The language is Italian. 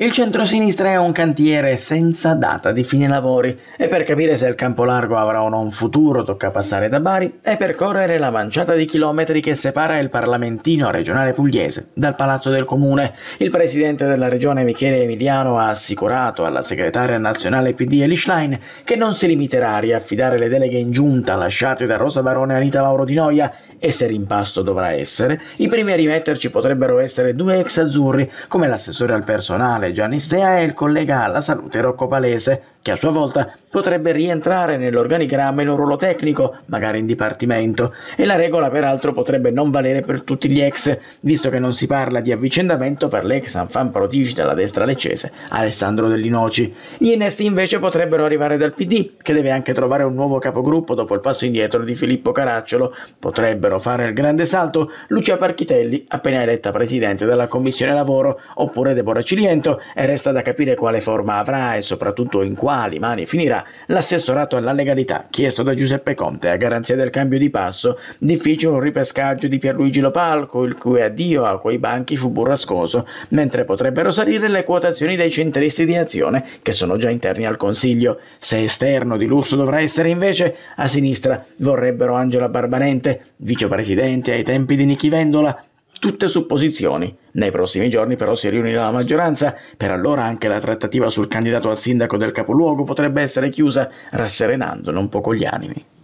Il centrosinistra è un cantiere senza data di fine lavori e per capire se il campo largo avrà o no un futuro tocca passare da Bari e percorrere la manciata di chilometri che separa il Parlamentino regionale pugliese dal Palazzo del Comune. Il presidente della regione Michele Emiliano ha assicurato alla segretaria nazionale PD Eli che non si limiterà a riaffidare le deleghe in giunta lasciate da Rosa Barone e Anita Mauro di Noia e se rimpasto dovrà essere, i primi a rimetterci potrebbero essere due ex azzurri come l'assessore al personale Gianni Stea e il collega alla salute Rocco Palese che a sua volta potrebbe rientrare nell'organigramma in un ruolo tecnico, magari in dipartimento, e la regola peraltro potrebbe non valere per tutti gli ex, visto che non si parla di avvicendamento per l'ex anfan prodigi della destra leccese, Alessandro Dell'Inoci. Gli innesti invece potrebbero arrivare dal PD, che deve anche trovare un nuovo capogruppo dopo il passo indietro di Filippo Caracciolo. Potrebbero fare il grande salto Lucia Parchitelli, appena eletta presidente della Commissione Lavoro, oppure Deborah Ciliento, e resta da capire quale forma avrà e soprattutto in quale a mani finirà l'assessorato alla legalità chiesto da Giuseppe Conte a garanzia del cambio di passo, difficile un ripescaggio di Pierluigi Lopalco, il cui addio a quei banchi fu burrascoso, mentre potrebbero salire le quotazioni dei centristi di azione che sono già interni al Consiglio. Se esterno di lusso dovrà essere invece, a sinistra vorrebbero Angela Barbanente, vicepresidente ai tempi di Nichi Vendola, tutte supposizioni. Nei prossimi giorni però si riunirà la maggioranza, per allora anche la trattativa sul candidato a sindaco del capoluogo potrebbe essere chiusa, rasserenando non poco gli animi.